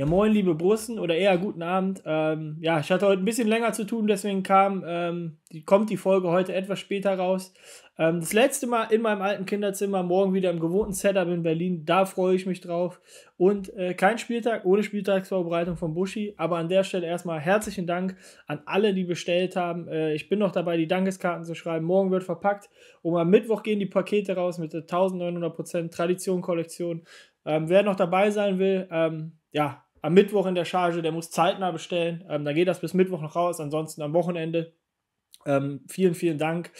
Ja, moin, liebe Brusten oder eher guten Abend. Ähm, ja, ich hatte heute ein bisschen länger zu tun, deswegen kam, ähm, die, kommt die Folge heute etwas später raus. Ähm, das letzte Mal in meinem alten Kinderzimmer, morgen wieder im gewohnten Setup in Berlin, da freue ich mich drauf. Und äh, kein Spieltag ohne Spieltagsvorbereitung von Buschi. Aber an der Stelle erstmal herzlichen Dank an alle, die bestellt haben. Äh, ich bin noch dabei, die Dankeskarten zu schreiben. Morgen wird verpackt. und am Mittwoch gehen die Pakete raus mit der 1900% Tradition-Kollektion. Ähm, wer noch dabei sein will, ähm, ja, am Mittwoch in der Charge, der muss zeitnah bestellen. Ähm, dann geht das bis Mittwoch noch raus, ansonsten am Wochenende. Ähm, vielen, vielen Dank.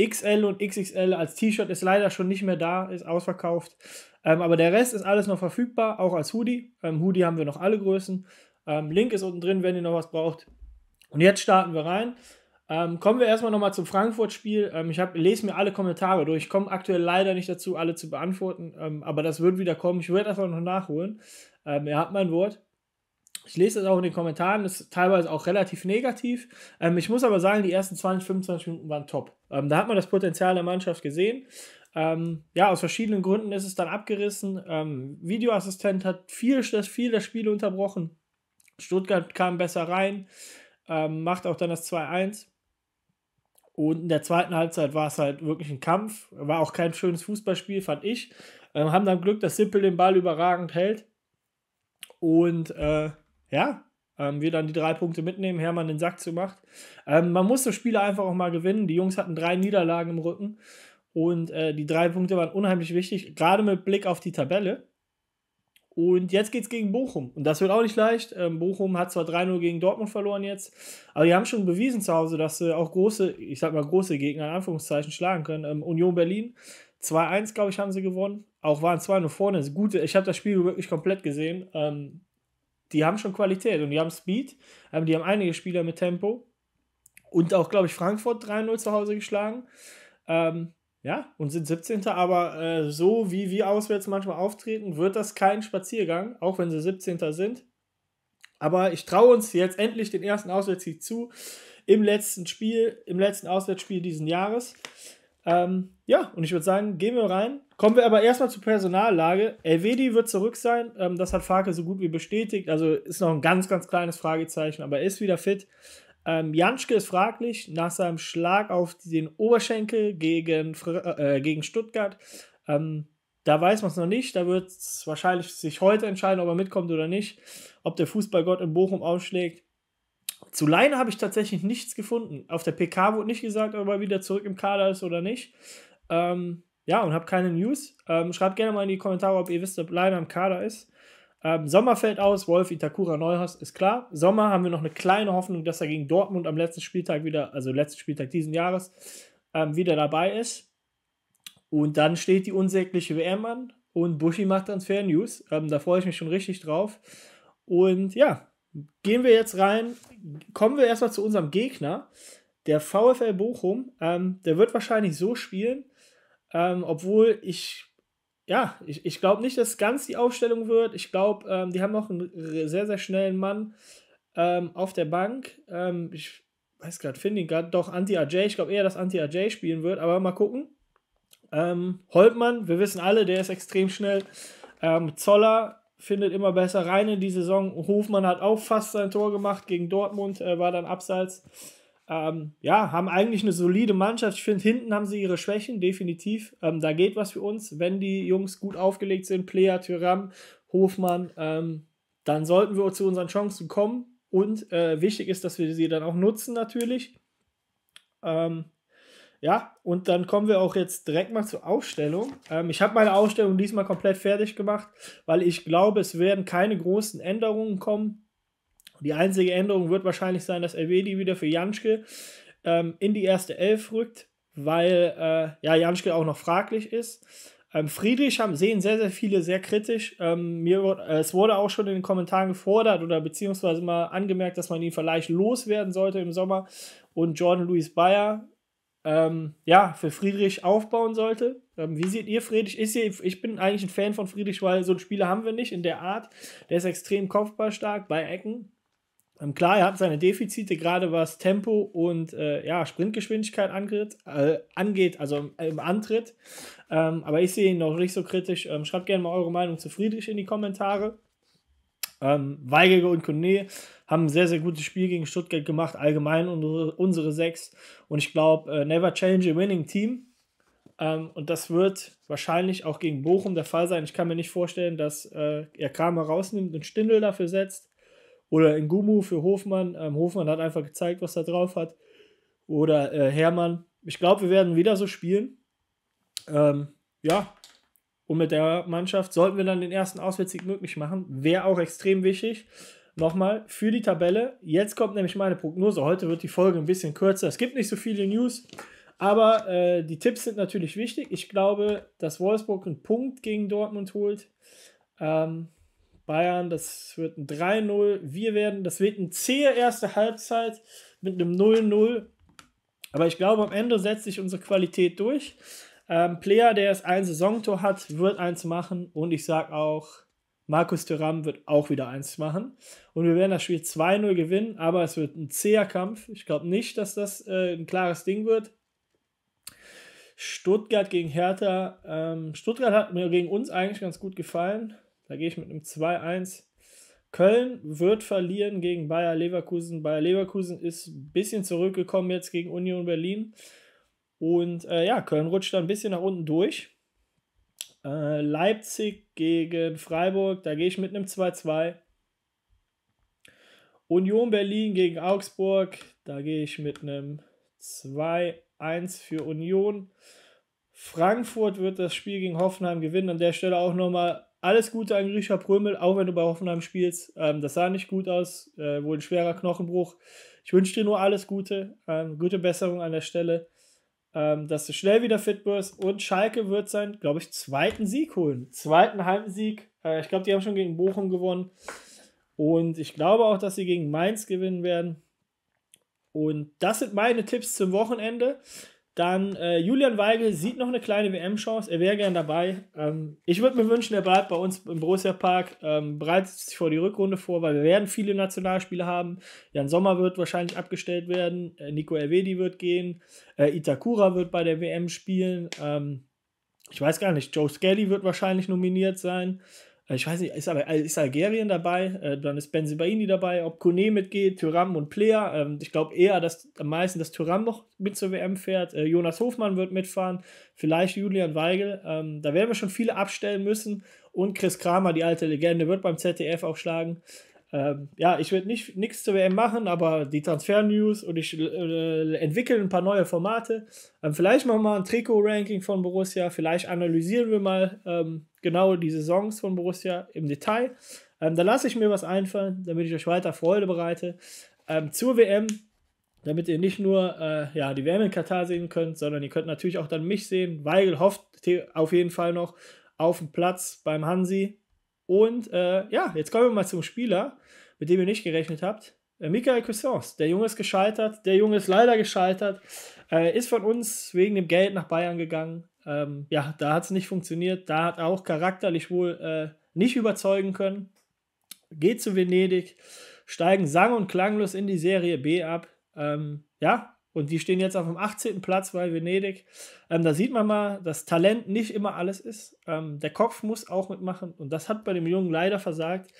XL und XXL als T-Shirt ist leider schon nicht mehr da, ist ausverkauft. Ähm, aber der Rest ist alles noch verfügbar, auch als Hoodie. Ähm, Hoodie haben wir noch alle Größen. Ähm, Link ist unten drin, wenn ihr noch was braucht. Und jetzt starten wir rein. Ähm, kommen wir erstmal nochmal zum Frankfurt-Spiel. Ähm, ich lese mir alle Kommentare durch. Ich komme aktuell leider nicht dazu, alle zu beantworten, ähm, aber das wird wieder kommen. Ich werde das auch noch nachholen. Ähm, ihr habt mein Wort. Ich lese das auch in den Kommentaren, ist teilweise auch relativ negativ. Ähm, ich muss aber sagen, die ersten 20, 25 Minuten waren top. Ähm, da hat man das Potenzial der Mannschaft gesehen. Ähm, ja, aus verschiedenen Gründen ist es dann abgerissen. Ähm, Videoassistent hat viel, viel das Spiel unterbrochen. Stuttgart kam besser rein, ähm, macht auch dann das 2-1. Und in der zweiten Halbzeit war es halt wirklich ein Kampf. War auch kein schönes Fußballspiel, fand ich. Ähm, haben dann Glück, dass Sippel den Ball überragend hält. Und äh, ja, ähm, wir dann die drei Punkte mitnehmen, Hermann den Sack zu macht. Ähm, man muss das Spiel einfach auch mal gewinnen. Die Jungs hatten drei Niederlagen im Rücken und äh, die drei Punkte waren unheimlich wichtig, gerade mit Blick auf die Tabelle. Und jetzt geht es gegen Bochum. Und das wird auch nicht leicht. Ähm, Bochum hat zwar 3-0 gegen Dortmund verloren jetzt, aber die haben schon bewiesen zu Hause, dass sie auch große, ich sag mal große Gegner in Anführungszeichen schlagen können. Ähm, Union Berlin 2-1, glaube ich, haben sie gewonnen. Auch waren 2-0 vorne. Gute, ich habe das Spiel wirklich komplett gesehen. Ähm, die haben schon Qualität und die haben Speed, aber die haben einige Spieler mit Tempo. Und auch, glaube ich, Frankfurt 3-0 zu Hause geschlagen. Ähm, ja, und sind 17. Aber äh, so wie wir auswärts manchmal auftreten, wird das kein Spaziergang, auch wenn sie 17. sind. Aber ich traue uns jetzt endlich den ersten Auswärtssieg zu im letzten Spiel, im letzten Auswärtsspiel diesen Jahres. Ähm, ja, und ich würde sagen, gehen wir rein. Kommen wir aber erstmal zur Personallage. Elvedi wird zurück sein. Ähm, das hat Farke so gut wie bestätigt. Also ist noch ein ganz, ganz kleines Fragezeichen, aber er ist wieder fit. Ähm, Janschke ist fraglich nach seinem Schlag auf den Oberschenkel gegen, äh, äh, gegen Stuttgart. Ähm, da weiß man es noch nicht. Da wird es wahrscheinlich sich heute entscheiden, ob er mitkommt oder nicht. Ob der Fußballgott in Bochum aufschlägt. Zu Leine habe ich tatsächlich nichts gefunden. Auf der PK wurde nicht gesagt, ob er wieder zurück im Kader ist oder nicht. Ähm, ja, und habe keine News. Ähm, schreibt gerne mal in die Kommentare, ob ihr wisst, ob Leine im Kader ist. Ähm, Sommer fällt aus, Wolf, Itakura, Neuhaus ist klar. Sommer haben wir noch eine kleine Hoffnung, dass er gegen Dortmund am letzten Spieltag wieder, also letzten Spieltag diesen Jahres, ähm, wieder dabei ist. Und dann steht die unsägliche WM an und Buschi macht dann Fair News. Ähm, da freue ich mich schon richtig drauf. Und ja, gehen wir jetzt rein, kommen wir erstmal zu unserem Gegner. Der VfL Bochum, ähm, der wird wahrscheinlich so spielen, ähm, obwohl ich, ja, ich, ich glaube nicht, dass ganz die Aufstellung wird. Ich glaube, ähm, die haben noch einen sehr, sehr schnellen Mann ähm, auf der Bank. Ähm, ich weiß gerade, finde ihn gerade doch Anti-AJ. Ich glaube eher, dass Anti-AJ spielen wird, aber mal gucken. Ähm, Holtmann, wir wissen alle, der ist extrem schnell. Zoller findet immer besser rein in die Saison. Hofmann hat auch fast sein Tor gemacht gegen Dortmund, äh, war dann abseits. Ähm, ja, haben eigentlich eine solide Mannschaft. Ich finde, hinten haben sie ihre Schwächen, definitiv. Ähm, da geht was für uns, wenn die Jungs gut aufgelegt sind. Player, Tyram, Hofmann, ähm, dann sollten wir zu unseren Chancen kommen. Und äh, wichtig ist, dass wir sie dann auch nutzen, natürlich. Ähm, ja, und dann kommen wir auch jetzt direkt mal zur Aufstellung. Ähm, ich habe meine Aufstellung diesmal komplett fertig gemacht, weil ich glaube, es werden keine großen Änderungen kommen. Die einzige Änderung wird wahrscheinlich sein, dass Elvedi wieder für Janschke ähm, in die erste Elf rückt, weil äh, ja Janschke auch noch fraglich ist. Ähm, Friedrich haben, sehen sehr, sehr viele sehr kritisch. Ähm, mir, äh, es wurde auch schon in den Kommentaren gefordert oder beziehungsweise mal angemerkt, dass man ihn vielleicht loswerden sollte im Sommer. Und Jordan Louis Bayer ähm, ja, für Friedrich aufbauen sollte. Ähm, wie seht ihr Friedrich? Ist hier, ich bin eigentlich ein Fan von Friedrich, weil so einen Spieler haben wir nicht in der Art. Der ist extrem kopfballstark bei Ecken. Ähm, klar, er hat seine Defizite, gerade was Tempo und äh, ja, Sprintgeschwindigkeit angeht, äh, angeht also im, im Antritt. Ähm, aber ich sehe ihn noch nicht so kritisch. Ähm, schreibt gerne mal eure Meinung zu Friedrich in die Kommentare. Ähm, Weigege und Kone haben ein sehr, sehr gutes Spiel gegen Stuttgart gemacht, allgemein unsere, unsere sechs. Und ich glaube, äh, never change a winning team. Ähm, und das wird wahrscheinlich auch gegen Bochum der Fall sein. Ich kann mir nicht vorstellen, dass äh, er Kramer rausnimmt und Stindel dafür setzt. Oder in Gumu für Hofmann. Ähm, Hofmann hat einfach gezeigt, was er drauf hat. Oder äh, Hermann. Ich glaube, wir werden wieder so spielen. Ähm, ja, und mit der Mannschaft sollten wir dann den ersten Auswärtssieg möglich machen. Wäre auch extrem wichtig. Nochmal für die Tabelle. Jetzt kommt nämlich meine Prognose. Heute wird die Folge ein bisschen kürzer. Es gibt nicht so viele News. Aber äh, die Tipps sind natürlich wichtig. Ich glaube, dass Wolfsburg einen Punkt gegen Dortmund holt. Ähm, Bayern, das wird ein 3-0. Wir werden, das wird eine zähe erste Halbzeit mit einem 0-0. Aber ich glaube, am Ende setzt sich unsere Qualität durch. Ähm, Player, der erst ein Saisontor hat, wird eins machen. Und ich sage auch, Markus Thuram wird auch wieder eins machen. Und wir werden das Spiel 2-0 gewinnen, aber es wird ein zäher Kampf. Ich glaube nicht, dass das äh, ein klares Ding wird. Stuttgart gegen Hertha. Ähm, Stuttgart hat mir gegen uns eigentlich ganz gut gefallen. Da gehe ich mit einem 2-1. Köln wird verlieren gegen Bayer Leverkusen. Bayer Leverkusen ist ein bisschen zurückgekommen jetzt gegen Union Berlin. Und äh, ja, Köln rutscht da ein bisschen nach unten durch. Äh, Leipzig gegen Freiburg, da gehe ich mit einem 2-2. Union Berlin gegen Augsburg, da gehe ich mit einem 2-1 für Union. Frankfurt wird das Spiel gegen Hoffenheim gewinnen. An der Stelle auch nochmal alles Gute an Grisha Prömel, auch wenn du bei Hoffenheim spielst. Ähm, das sah nicht gut aus, äh, wohl ein schwerer Knochenbruch. Ich wünsche dir nur alles Gute, ähm, gute Besserung an der Stelle ähm, dass du schnell wieder fit wirst. Und Schalke wird seinen, glaube ich, zweiten Sieg holen. Zweiten Heimsieg. Äh, ich glaube, die haben schon gegen Bochum gewonnen. Und ich glaube auch, dass sie gegen Mainz gewinnen werden. Und das sind meine Tipps zum Wochenende. Dann äh, Julian Weigel sieht noch eine kleine WM-Chance. Er wäre gern dabei. Ähm, ich würde mir wünschen, er bleibt bei uns im Borussia Park, ähm, bereitet sich vor die Rückrunde vor, weil wir werden viele Nationalspiele haben. Jan Sommer wird wahrscheinlich abgestellt werden. Äh, Nico Elvedi wird gehen. Äh, Itakura wird bei der WM spielen. Ähm, ich weiß gar nicht. Joe Skelly wird wahrscheinlich nominiert sein. Äh, ich weiß nicht, ist, aber, äh, ist Algerien dabei? Äh, dann ist Benzibaini dabei, ob Kone mitgeht, Thuram und Player. Ähm, ich glaube eher, dass am meisten, dass Thuram noch mit zur WM fährt. Jonas Hofmann wird mitfahren, vielleicht Julian Weigel. Ähm, da werden wir schon viele abstellen müssen. Und Chris Kramer, die alte Legende, wird beim ZDF auch schlagen. Ähm, ja, ich werde nichts zur WM machen, aber die Transfer-News und ich äh, entwickle ein paar neue Formate. Ähm, vielleicht machen wir mal ein Trikot-Ranking von Borussia, vielleicht analysieren wir mal ähm, genau die Saisons von Borussia im Detail. Ähm, da lasse ich mir was einfallen, damit ich euch weiter Freude bereite. Ähm, zur WM, damit ihr nicht nur äh, ja, die WM in Katar sehen könnt, sondern ihr könnt natürlich auch dann mich sehen. Weigel hofft auf jeden Fall noch auf den Platz beim Hansi. Und äh, ja, jetzt kommen wir mal zum Spieler, mit dem ihr nicht gerechnet habt. Äh, Michael Cuissons, der Junge ist gescheitert, der Junge ist leider gescheitert, äh, ist von uns wegen dem Geld nach Bayern gegangen. Ähm, ja, da hat es nicht funktioniert. Da hat er auch charakterlich wohl äh, nicht überzeugen können. Geht zu Venedig, steigen sang- und klanglos in die Serie B ab. Ähm, ja, und die stehen jetzt auf dem 18. Platz bei Venedig. Ähm, da sieht man mal, dass Talent nicht immer alles ist. Ähm, der Kopf muss auch mitmachen. Und das hat bei dem Jungen leider versagt.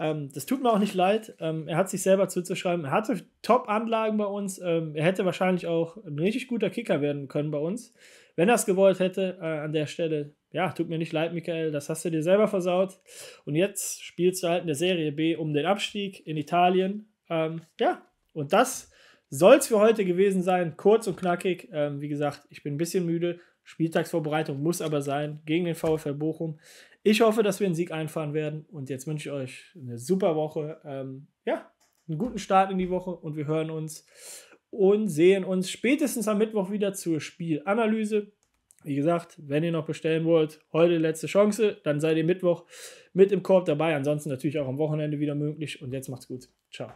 Ähm, das tut mir auch nicht leid. Ähm, er hat sich selber zuzuschreiben. Er hatte Top-Anlagen bei uns. Ähm, er hätte wahrscheinlich auch ein richtig guter Kicker werden können bei uns. Wenn er es gewollt hätte, äh, an der Stelle, ja, tut mir nicht leid, Michael, das hast du dir selber versaut. Und jetzt spielst du halt in der Serie B um den Abstieg in Italien. Ähm, ja, und das soll es für heute gewesen sein. Kurz und knackig. Ähm, wie gesagt, ich bin ein bisschen müde. Spieltagsvorbereitung muss aber sein gegen den VfL Bochum. Ich hoffe, dass wir einen Sieg einfahren werden und jetzt wünsche ich euch eine super Woche. Ähm, ja, einen guten Start in die Woche und wir hören uns und sehen uns spätestens am Mittwoch wieder zur Spielanalyse. Wie gesagt, wenn ihr noch bestellen wollt, heute letzte Chance, dann seid ihr Mittwoch mit im Korb dabei. Ansonsten natürlich auch am Wochenende wieder möglich. Und jetzt macht's gut. Ciao.